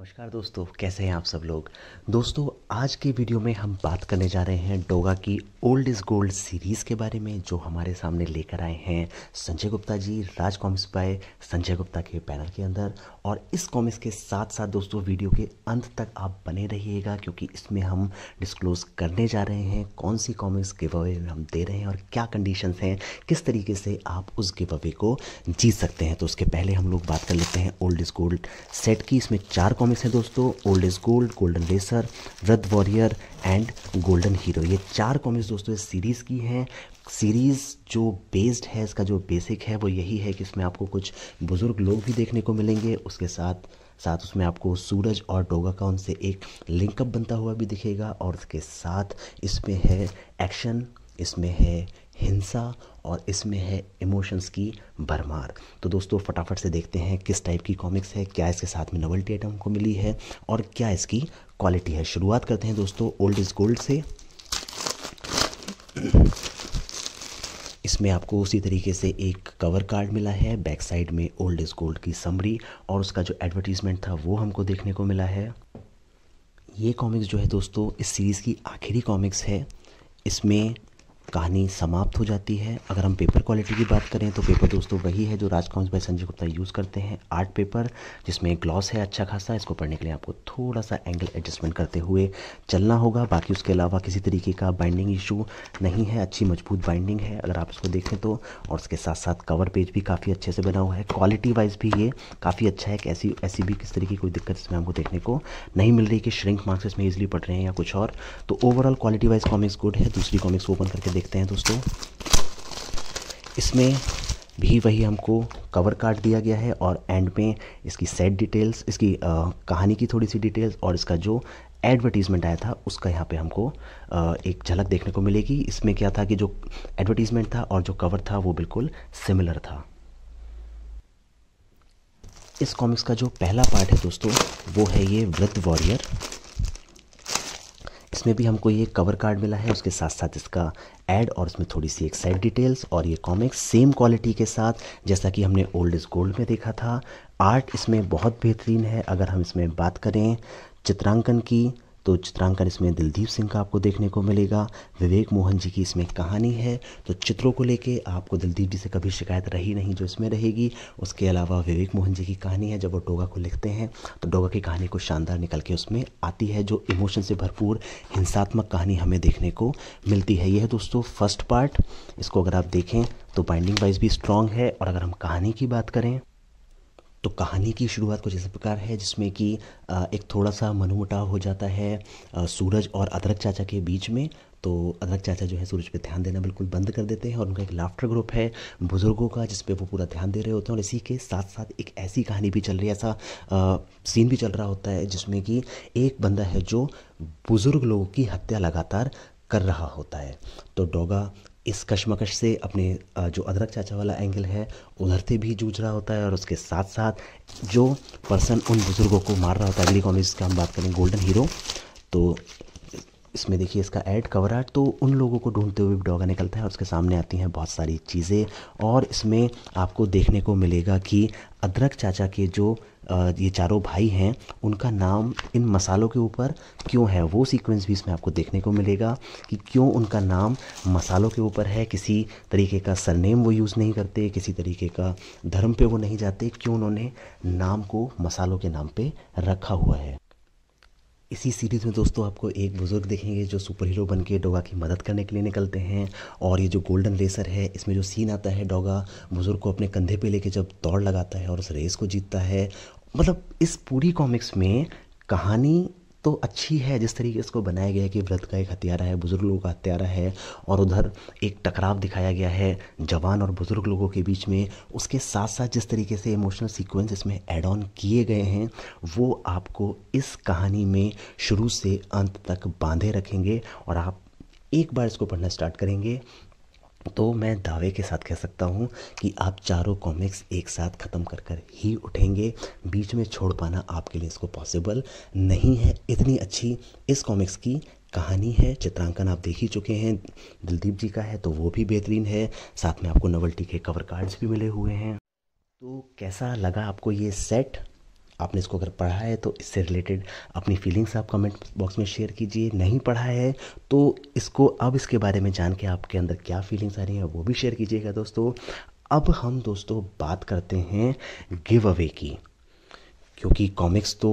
नमस्कार दोस्तों कैसे हैं आप सब लोग दोस्तों आज की वीडियो में हम बात करने जा रहे हैं डोगा की ओल्ड इज़ गोल्ड सीरीज़ के बारे में जो हमारे सामने लेकर आए हैं संजय गुप्ता जी राज कॉमिक्स बाय संजय गुप्ता के पैनल के अंदर और इस कॉमिक्स के साथ साथ दोस्तों वीडियो के अंत तक आप बने रहिएगा क्योंकि इसमें हम डिस्क्लोज करने जा रहे हैं कौन सी कॉमिक्स गिव अवे हम दे रहे हैं और क्या कंडीशन हैं किस तरीके से आप उस गिव अवे को जीत सकते हैं तो उसके पहले हम लोग बात कर लेते हैं ओल्ड इज़ गोल्ड सेट की इसमें चार कॉमिक कॉमिक्स हैं दोस्तों old is gold golden racer रद वॉरियर एंड गोल्डन हीरो ये चार कॉमिक्स दोस्तों इस सीरीज़ की हैं सीरीज़ जो बेस्ड है इसका जो बेसिक है वो यही है कि इसमें आपको कुछ बुज़ुर्ग लोग भी देखने को मिलेंगे उसके साथ साथ उसमें आपको सूरज और डोगा का उनसे एक लिंकअप बनता हुआ भी दिखेगा और उसके साथ इसमें है एक्शन इसमें है हिंसा और इसमें है इमोशंस की भरमार तो दोस्तों फटाफट से देखते हैं किस टाइप की कॉमिक्स है क्या इसके साथ में नोवल्टी आइटम को मिली है और क्या इसकी क्वालिटी है शुरुआत करते हैं दोस्तों ओल्ड इज़ गोल्ड से इसमें आपको उसी तरीके से एक कवर कार्ड मिला है बैक साइड में ओल्ड इज़ गोल्ड की समरी और उसका जो एडवर्टीज़मेंट था वो हमको देखने को मिला है ये कॉमिक्स जो है दोस्तों इस सीरीज़ की आखिरी कॉमिक्स है इसमें कहानी समाप्त हो जाती है अगर हम पेपर क्वालिटी की बात करें तो पेपर दोस्तों वही है जो राजकांस भाई संजय गुप्ता यूज़ करते हैं आर्ट पेपर जिसमें एक ग्लॉस है अच्छा खासा इसको पढ़ने के लिए आपको थोड़ा सा एंगल एडजस्टमेंट करते हुए चलना होगा बाकी उसके अलावा किसी तरीके का बाइंडिंग इशू नहीं है अच्छी मजबूत बाइंडिंग है अगर आप इसको देखें तो और उसके साथ साथ कवर पेज भी काफ़ी अच्छे से बना हुआ है क्वालिटी वाइज भी ये काफ़ी अच्छा है कि ऐसी ऐसी भी किस तरीके की कोई दिक्कत इसमें हमको देखने को नहीं मिल रही कि श्रिंक मार्क्स इसमें ईजिली पढ़ रहे हैं या कुछ और तो overall quality wise comics good है दूसरी कॉमिक्स ओपन करके देखते हैं दोस्तों इसमें भी वही हमको कवर कार्ड दिया गया है और एंड में इसकी सेट डिटेल्स इसकी आ, कहानी की थोड़ी सी डिटेल्स और इसका जो एडवर्टीज़मेंट आया था उसका यहाँ पे हमको आ, एक झलक देखने को मिलेगी इसमें क्या था कि जो एडवर्टीज़मेंट था और जो कवर था वो बिल्कुल सिमिलर था इस कॉमिक्स का जो पहला पार्ट है दोस्तों वो है ये वृद्ध वॉरियर इसमें भी हमको ये कवर कार्ड मिला है उसके साथ साथ इसका एड और उसमें थोड़ी सी एक साइड डिटेल्स और ये कॉमिक्स सेम क्वालिटी के साथ जैसा कि हमने ओल्ड इज गोल्ड में देखा था आर्ट इसमें बहुत बेहतरीन है अगर हम इसमें बात करें चित्रांकन की तो चित्रांकन इसमें दिलदीप सिंह का आपको देखने को मिलेगा विवेक मोहन जी की इसमें कहानी है तो चित्रों को लेके आपको दिलदीप जी से कभी शिकायत रही नहीं जो इसमें रहेगी उसके अलावा विवेक मोहन जी की कहानी है जब वो डोगा को लिखते हैं तो डोगा की कहानी को शानदार निकल के उसमें आती है जो इमोशन से भरपूर हिंसात्मक कहानी हमें देखने को मिलती है यह है दोस्तों फर्स्ट पार्ट इसको अगर आप देखें तो बाइंडिंग वाइज भी स्ट्रांग है और अगर हम कहानी की बात करें तो कहानी की शुरुआत कुछ इस प्रकार है जिसमें कि एक थोड़ा सा मनमुटाव हो जाता है सूरज और अदरक चाचा के बीच में तो अदरक चाचा जो है सूरज पे ध्यान देना बिल्कुल बंद कर देते हैं और उनका एक लाफ्टर ग्रुप है बुज़ुर्गों का जिस पे वो पूरा ध्यान दे रहे होते हैं और इसी के साथ साथ एक ऐसी कहानी भी चल रही है ऐसा आ, सीन भी चल रहा होता है जिसमें कि एक बंदा है जो बुज़ुर्ग लोगों की हत्या लगातार कर रहा होता है तो डोगा इस कशमकश से अपने जो अदरक चाचा वाला एंगल है उधरते भी जूझ रहा होता है और उसके साथ साथ जो पर्सन उन बुज़ुर्गों को मार रहा होता है अगली कॉमेज का हम बात करें गोल्डन हीरो तो इसमें देखिए इसका एड कवर आर्ट तो उन लोगों को ढूंढते हुए डॉगा निकलता है उसके सामने आती हैं बहुत सारी चीज़ें और इसमें आपको देखने को मिलेगा कि अदरक चाचा के जो ये चारों भाई हैं उनका नाम इन मसालों के ऊपर क्यों है वो सीक्वेंस भी इसमें आपको देखने को मिलेगा कि क्यों उनका नाम मसालों के ऊपर है किसी तरीके का सरनेम वो यूज़ नहीं करते किसी तरीके का धर्म पे वो नहीं जाते क्यों उन्होंने नाम को मसालों के नाम पे रखा हुआ है इसी सीरीज़ में दोस्तों आपको एक बुज़ुर्ग देखेंगे जो सुपर हीरो बन के डोगा की मदद करने के लिए निकलते हैं और ये जो गोल्डन रेसर है इसमें जो सीन आता है डोगा बुज़ुर्ग को अपने कंधे पे लेके जब दौड़ लगाता है और उस रेस को जीतता है मतलब इस पूरी कॉमिक्स में कहानी तो अच्छी है जिस तरीके इसको बनाया गया है कि व्रत का एक हत्यारा है बुज़ुर्ग लोगों का हत्यारा है और उधर एक टकराव दिखाया गया है जवान और बुज़ुर्ग लोगों के बीच में उसके साथ साथ जिस तरीके से इमोशनल सीक्वेंस इसमें एड ऑन किए गए हैं वो आपको इस कहानी में शुरू से अंत तक बांधे रखेंगे और आप एक बार इसको पढ़ना स्टार्ट करेंगे तो मैं दावे के साथ कह सकता हूँ कि आप चारों कॉमिक्स एक साथ ख़त्म कर कर ही उठेंगे बीच में छोड़ पाना आपके लिए इसको पॉसिबल नहीं है इतनी अच्छी इस कॉमिक्स की कहानी है चित्रांकन आप देख ही चुके हैं दिलदीप जी का है तो वो भी बेहतरीन है साथ में आपको नवल्टी के कवर कार्ड्स भी मिले हुए हैं तो कैसा लगा आपको ये सेट आपने इसको अगर पढ़ा है तो इससे रिलेटेड अपनी फीलिंग्स आप कमेंट बॉक्स में शेयर कीजिए नहीं पढ़ा है तो इसको अब इसके बारे में जान के आपके अंदर क्या फीलिंग्स आ रही हैं वो भी शेयर कीजिएगा दोस्तों अब हम दोस्तों बात करते हैं गिव अवे की क्योंकि कॉमिक्स तो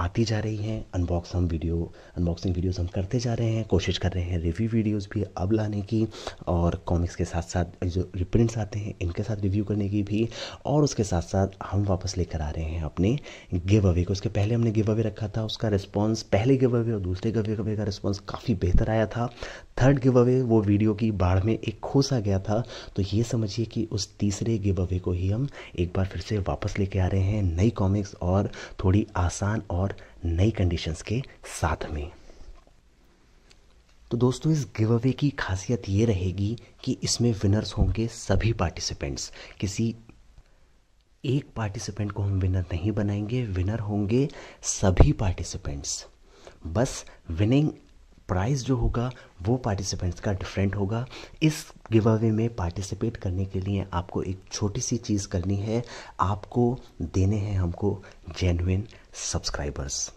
आती जा रही हैं अनबॉक्स हम वीडियो अनबॉक्सिंग वीडियोस हम करते जा रहे हैं कोशिश कर रहे हैं रिव्यू वीडियोस भी अब लाने की और कॉमिक्स के साथ साथ जो रिप्रिंट्स आते हैं इनके साथ रिव्यू करने की भी और उसके साथ साथ हम वापस लेकर आ रहे हैं अपने गिव अवे को उसके पहले हमने गिव अवे रखा था उसका रिस्पॉन्स पहले गिव अवे और दूसरे गिव अवे का रिस्पॉन्स काफ़ी बेहतर आया था थर्ड गिव अवे वो वीडियो की बाढ़ में एक खोसा गया था तो ये समझिए कि उस तीसरे गिव अवे को ही हम एक बार फिर से वापस लेके आ रहे हैं नई कॉमिक्स और थोड़ी आसान और और नई कंडीशंस के साथ में तो दोस्तों इस गिव अवे की खासियत ये रहेगी कि इसमें विनर्स होंगे सभी पार्टिसिपेंट्स किसी एक पार्टिसिपेंट को हम विनर नहीं बनाएंगे विनर होंगे सभी पार्टिसिपेंट्स बस विनिंग प्राइस जो होगा वो पार्टिसिपेंट्स का डिफरेंट होगा इस गिव अवे में पार्टिसिपेट करने के लिए आपको एक छोटी सी चीज़ करनी है आपको देने हैं हमको जेनुइन सब्सक्राइबर्स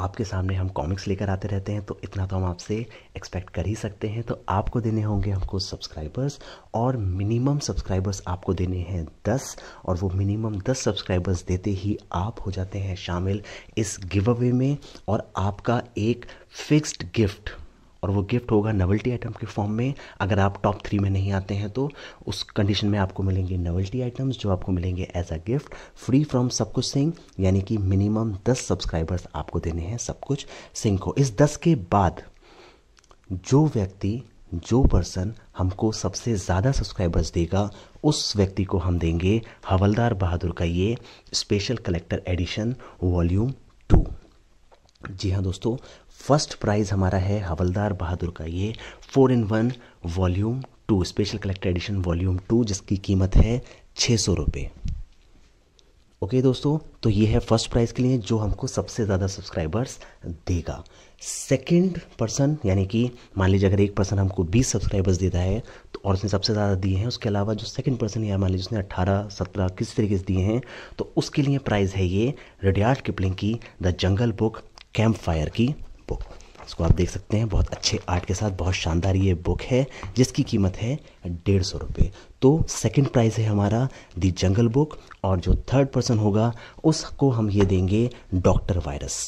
आपके सामने हम कॉमिक्स लेकर आते रहते हैं तो इतना तो हम आपसे एक्सपेक्ट कर ही सकते हैं तो आपको देने होंगे हमको सब्सक्राइबर्स और मिनिमम सब्सक्राइबर्स आपको देने हैं दस और वो मिनिमम दस सब्सक्राइबर्स देते ही आप हो जाते हैं शामिल इस गिव अवे में और आपका एक फिक्स्ड गिफ्ट और वो गिफ्ट होगा नवल्टी आइटम के फॉर्म में अगर आप टॉप थ्री में नहीं आते हैं तो उस कंडीशन में आपको मिलेंगे नवल्टी आइटम्स जो आपको मिलेंगे as a gift free from सब कुछ सिंह यानी कि मिनिमम दस सब्सक्राइबर्स आपको देने हैं सब कुछ सिंह को इस दस के बाद जो व्यक्ति जो पर्सन हमको सबसे ज़्यादा सब्सक्राइबर्स देगा उस व्यक्ति को हम देंगे हवलदार बहादुर का ये special collector edition volume two जी हाँ दोस्तों फर्स्ट प्राइज़ हमारा है हवलदार बहादुर का ये four in one volume two special collector edition volume two जिसकी कीमत है छः सौ रुपये ओके दोस्तों तो ये है फर्स्ट प्राइज़ के लिए जो हमको सबसे ज़्यादा सब्सक्राइबर्स देगा सेकंड पर्सन यानी कि मान लीजिए अगर एक पर्सन हमको 20 सब्सक्राइबर्स देता है तो और उसने सबसे ज़्यादा दिए हैं उसके अलावा जो सेकंड पर्सन या मान लीजिए उसने 18 17 किस तरीके से दिए हैं तो उसके लिए प्राइज़ है ये रेडियार्ड किपलिंग की the jungle book camp fire की बुक इसको आप देख सकते हैं बहुत अच्छे आर्ट के साथ बहुत शानदार ये बुक है जिसकी कीमत है डेढ़ सौ रुपये तो सेकंड प्राइस है हमारा दी जंगल बुक और जो थर्ड पर्सन होगा उसको हम ये देंगे डॉक्टर वायरस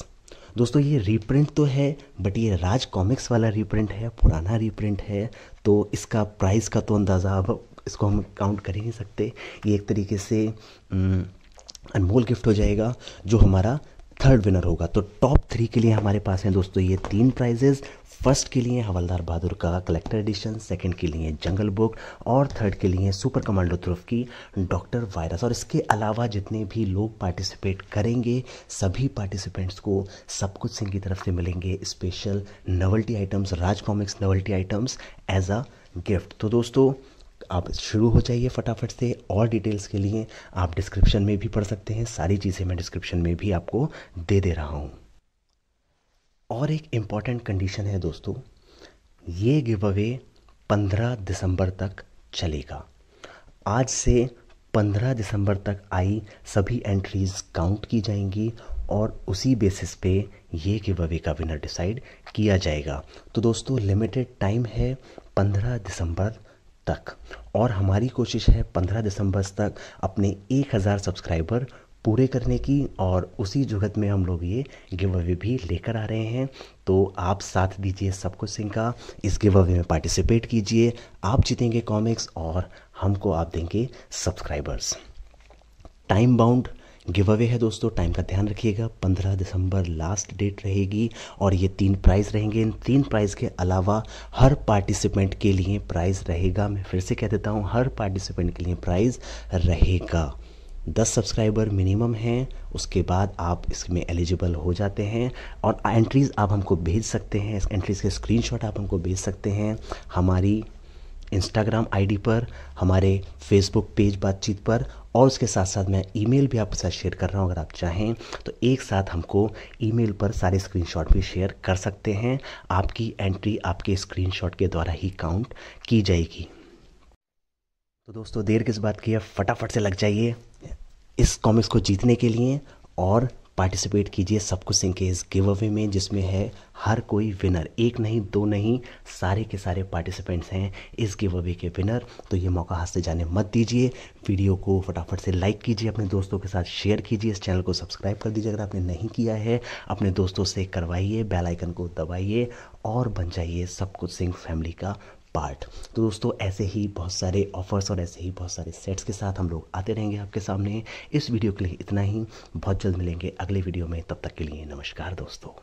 दोस्तों ये रीप्रिंट तो है बट ये राज कॉमिक्स वाला रीप्रिंट है पुराना रीप्रिंट है तो इसका प्राइस का तो अंदाज़ा अब इसको हम काउंट कर ही नहीं सकते ये एक तरीके से अनमोल गिफ्ट हो जाएगा जो हमारा थर्ड विनर होगा तो टॉप थ्री के लिए हमारे पास हैं दोस्तों ये तीन प्राइजेज़ फर्स्ट के लिए हवलदार बहादुर का कलेक्टर एडिशन सेकंड के लिए जंगल बुक और थर्ड के लिए सुपर कमांडो तुर्फ की डॉक्टर वायरस और इसके अलावा जितने भी लोग पार्टिसिपेट करेंगे सभी पार्टिसिपेंट्स को सब कुछ सिंह की तरफ से मिलेंगे special novelty items Raj comics novelty items as a gift तो दोस्तों आप शुरू हो जाइए फटाफट से और डिटेल्स के लिए आप डिस्क्रिप्शन में भी पढ़ सकते हैं सारी चीज़ें मैं डिस्क्रिप्शन में भी आपको दे दे रहा हूँ और एक इम्पॉर्टेंट कंडीशन है दोस्तों ये गिव अवे पंद्रह दिसंबर तक चलेगा आज से पंद्रह दिसंबर तक आई सभी एंट्रीज़ काउंट की जाएंगी और उसी बेसिस पे ये गिव अवे का विनर डिसाइड किया जाएगा तो दोस्तों लिमिटेड टाइम है पंद्रह दिसंबर तक और हमारी कोशिश है 15 दिसंबर तक अपने 1000 सब्सक्राइबर पूरे करने की और उसी जुगत में हम लोग ये गिव अवे भी लेकर आ रहे हैं तो आप साथ दीजिए सब कुछ सिंह का इस गिव अवे में पार्टिसिपेट कीजिए आप जीतेंगे कॉमिक्स और हमको आप देंगे subscribers time bound give away है दोस्तों टाइम का ध्यान रखिएगा 15 दिसंबर लास्ट डेट रहेगी और ये तीन प्राइज़ रहेंगे इन तीन प्राइज़ के अलावा हर पार्टिसिपेंट के लिए प्राइज़ रहेगा मैं फिर से कह देता हूँ हर पार्टिसिपेंट के लिए प्राइज़ रहेगा दस सब्सक्राइबर मिनिमम हैं उसके बाद आप इसमें एलिजिबल हो जाते हैं और एंट्रीज़ आप हमको भेज सकते हैं एंट्रीज़ के स्क्रीनशॉट आप हमको भेज सकते हैं हमारी इंस्टाग्राम आईडी पर हमारे फेसबुक पेज बातचीत पर और उसके साथ साथ मैं ईमेल भी आपके साथ शेयर कर रहा हूँ अगर आप चाहें तो एक साथ हमको ईमेल पर सारे स्क्रीनशॉट भी शेयर कर सकते हैं आपकी एंट्री आपके स्क्रीनशॉट के द्वारा ही काउंट की जाएगी तो दोस्तों देर किस बात की है फटाफट से लग जाइए इस कॉमिक्स को जीतने के लिए और पार्टिसिपेट कीजिए सब कुछ सिंह के इस गिव अवे में जिसमें है हर कोई विनर एक नहीं दो नहीं सारे के सारे पार्टिसिपेंट्स हैं इस गिव अवे के विनर तो ये मौका हाथ से जाने मत दीजिए वीडियो को फटाफट से लाइक कीजिए अपने दोस्तों के साथ शेयर कीजिए इस चैनल को सब्सक्राइब कर दीजिए अगर आपने नहीं किया है अपने दोस्तों से करवाइए बेलाइकन को दबाइए और बन जाइए सब कुछ सिंह फैमिली का पार्ट तो दोस्तों ऐसे ही बहुत सारे ऑफर्स और ऐसे ही बहुत सारे सेट्स के साथ हम लोग आते रहेंगे आपके सामने इस वीडियो के लिए इतना ही बहुत जल्द मिलेंगे अगले वीडियो में तब तक के लिए नमस्कार दोस्तों